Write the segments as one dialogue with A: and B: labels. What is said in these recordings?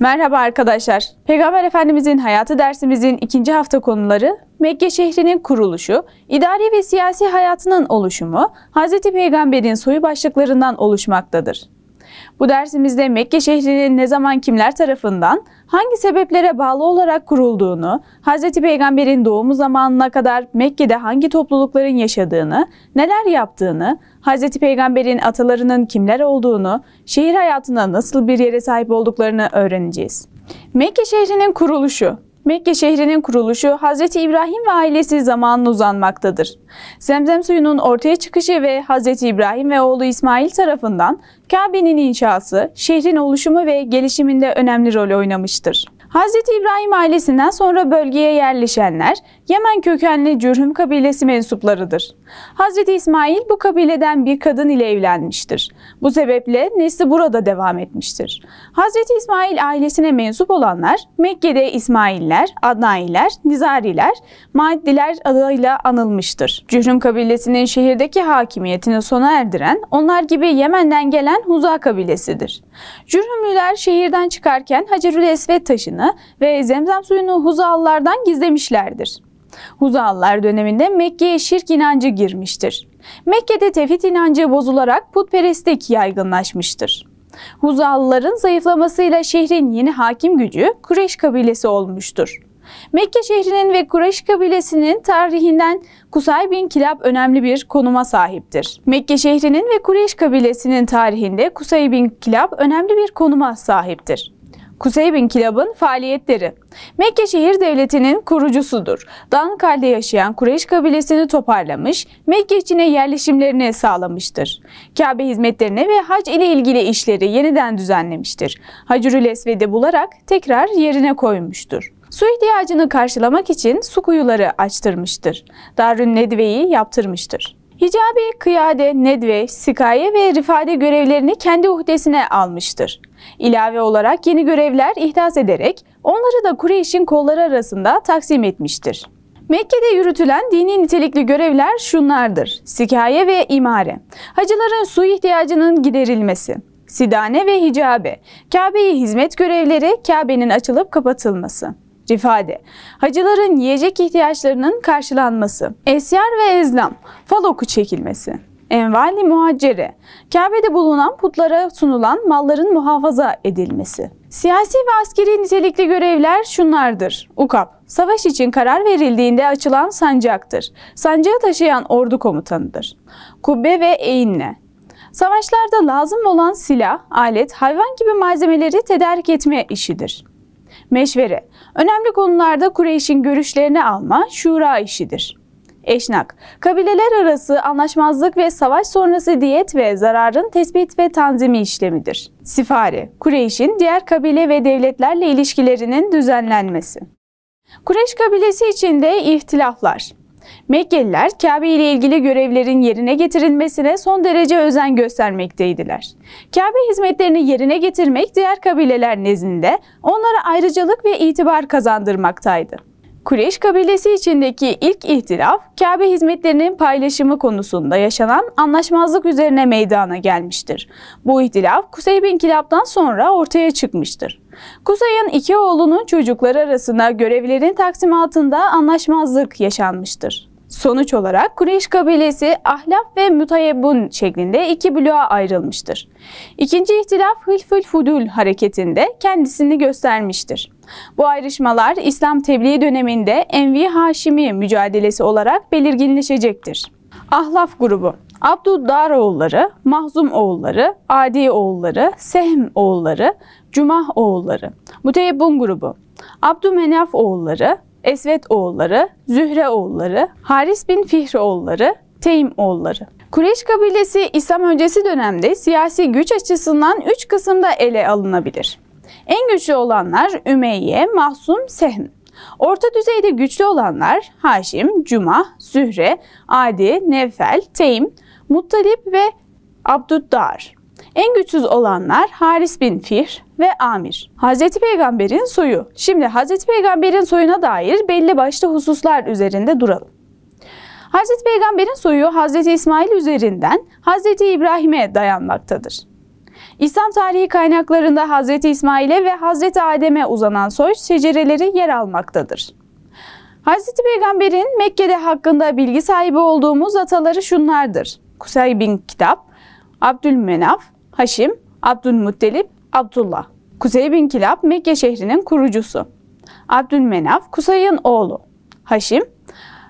A: Merhaba arkadaşlar. Peygamber Efendimizin hayatı dersimizin ikinci hafta konuları Mekke şehrinin kuruluşu, idari ve siyasi hayatının oluşumu, Hz. Peygamber'in soyu başlıklarından oluşmaktadır. Bu dersimizde Mekke şehrinin ne zaman kimler tarafından, hangi sebeplere bağlı olarak kurulduğunu, Hz. Peygamber'in doğumu zamanına kadar Mekke'de hangi toplulukların yaşadığını, neler yaptığını, Hz. Peygamber'in atalarının kimler olduğunu, şehir hayatına nasıl bir yere sahip olduklarını öğreneceğiz. Mekke şehrinin kuruluşu Mekke şehrinin kuruluşu Hz. İbrahim ve ailesi zamanına uzanmaktadır. Zemzem suyunun ortaya çıkışı ve Hz. İbrahim ve oğlu İsmail tarafından Kabe'nin inşası şehrin oluşumu ve gelişiminde önemli rol oynamıştır. Hz. İbrahim ailesinden sonra bölgeye yerleşenler Yemen kökenli Cürhüm kabilesi mensuplarıdır. Hz. İsmail bu kabileden bir kadın ile evlenmiştir. Bu sebeple nesli burada devam etmiştir. Hz. İsmail ailesine mensup olanlar Mekke'de İsmailler, Adnailer, Nizariler, Maaddiler adıyla anılmıştır. Cürhüm kabilesinin şehirdeki hakimiyetini sona erdiren onlar gibi Yemen'den gelen Huza kabilesidir. Cürhümlüler şehirden çıkarken Hacerül Esvet taşını ve zemzem suyunu Huzallardan gizlemişlerdir. Huzallar döneminde Mekke'ye şirk inancı girmiştir. Mekke'de tevhid inancı bozularak putperestlik yaygınlaşmıştır. Huzalıların zayıflamasıyla şehrin yeni hakim gücü Kureş kabilesi olmuştur. Mekke şehrinin ve Kureyş kabilesinin tarihinden Kusay bin Kilab önemli bir konuma sahiptir. Mekke şehrinin ve Kureyş kabilesinin tarihinde Kusay bin Kilab önemli bir konuma sahiptir. Kusay bin Kilab'ın faaliyetleri. Mekke şehir devletinin kurucusudur. Dankal'de yaşayan Kureyş kabilesini toparlamış, Mekke içine yerleşimlerini sağlamıştır. Kabe hizmetlerine ve hac ile ilgili işleri yeniden düzenlemiştir. Hacırül Esved'i bularak tekrar yerine koymuştur. Su ihtiyacını karşılamak için su kuyuları açtırmıştır. Darün Nedve'yi yaptırmıştır. Hicabi, kıyade, nedve, sikaye ve rifade görevlerini kendi uhdesine almıştır. İlave olarak yeni görevler ihdas ederek onları da Kureyş'in kolları arasında taksim etmiştir. Mekke'de yürütülen dini nitelikli görevler şunlardır. Sikaye ve imare, hacıların su ihtiyacının giderilmesi, sidane ve hicabe, Kabe'ye hizmet görevleri, Kabe'nin açılıp kapatılması rifade, hacıların yiyecek ihtiyaçlarının karşılanması, esyar ve ezlam, fal oku çekilmesi, envali muhaccere, Kabe'de bulunan putlara sunulan malların muhafaza edilmesi. Siyasi ve askeri nitelikli görevler şunlardır. UKAP, savaş için karar verildiğinde açılan sancaktır. Sancağı taşıyan ordu komutanıdır. Kubbe ve eğinle, Savaşlarda lazım olan silah, alet, hayvan gibi malzemeleri tedarik etme işidir. Meşvere, önemli konularda Kureyş'in görüşlerini alma şura işidir. Eşnak, kabileler arası anlaşmazlık ve savaş sonrası diyet ve zararın tespit ve tanzimi işlemidir. Sifari, Kureyş'in diğer kabile ve devletlerle ilişkilerinin düzenlenmesi. Kureyş kabilesi içinde ihtilaflar, Mekkeliler Kabe ile ilgili görevlerin yerine getirilmesine son derece özen göstermekteydiler. Kabe hizmetlerini yerine getirmek diğer kabileler nezdinde onlara ayrıcalık ve itibar kazandırmaktaydı. Kureyş kabilesi içindeki ilk ihtilaf Kabe hizmetlerinin paylaşımı konusunda yaşanan anlaşmazlık üzerine meydana gelmiştir. Bu ihtilaf Kusey bin Kilab'dan sonra ortaya çıkmıştır. Kuzey'in iki oğlunun çocukları arasında görevlerin taksimatında anlaşmazlık yaşanmıştır. Sonuç olarak Kureyş kabilesi Ahlaf ve Mutayebbun şeklinde iki bloğa ayrılmıştır. İkinci ihtilaf Hılful Fudul hareketinde kendisini göstermiştir. Bu ayrışmalar İslam tebliği döneminde Envi Haşimi mücadelesi olarak belirginleşecektir. Ahlaf grubu Abdüddar oğulları, Mahzum oğulları, Adi oğulları, Sehm oğulları, Cumah oğulları, Muteyyebun grubu, Abdümenaf oğulları, Esvet oğulları, Zühre oğulları, Haris bin Fihr oğulları, Teym oğulları. Kureyş kabilesi İslam öncesi dönemde siyasi güç açısından 3 kısımda ele alınabilir. En güçlü olanlar Ümeyye, Mahzum, Sehm. Orta düzeyde güçlü olanlar Haşim, Cuma, Zühre, Adi, Nevfel, Teym, Muttalip ve Abdüddar. En güçsüz olanlar Haris bin Fir ve Amir. Hazreti Peygamber'in soyu. Şimdi Hazreti Peygamber'in soyuna dair belli başlı hususlar üzerinde duralım. Hazreti Peygamber'in soyu Hazreti İsmail üzerinden Hazreti İbrahim'e dayanmaktadır. İslam tarihi kaynaklarında Hazreti İsmail'e ve Hazreti Adem'e uzanan soy şecereleri yer almaktadır. Hazreti Peygamber'in Mekke'de hakkında bilgi sahibi olduğumuz ataları şunlardır. Kusay bin Kitap, Abdülmenaf, Haşim, Abdülmuttalip, Abdullah. Kuzey bin Kilab Mekke şehrinin kurucusu. Abdülmenaf Kusay'ın oğlu. Haşim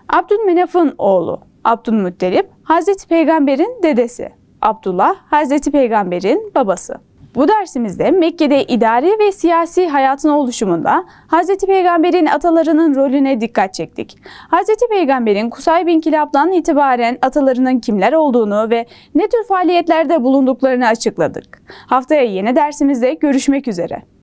A: Abdülmenaf'ın oğlu. Abdülmuttalip Hazreti Peygamber'in dedesi. Abdullah Hazreti Peygamber'in babası. Bu dersimizde Mekke'de idari ve siyasi hayatın oluşumunda Hz. Peygamber'in atalarının rolüne dikkat çektik. Hz. Peygamber'in Kusay bin Kilab'dan itibaren atalarının kimler olduğunu ve ne tür faaliyetlerde bulunduklarını açıkladık. Haftaya yeni dersimizde görüşmek üzere.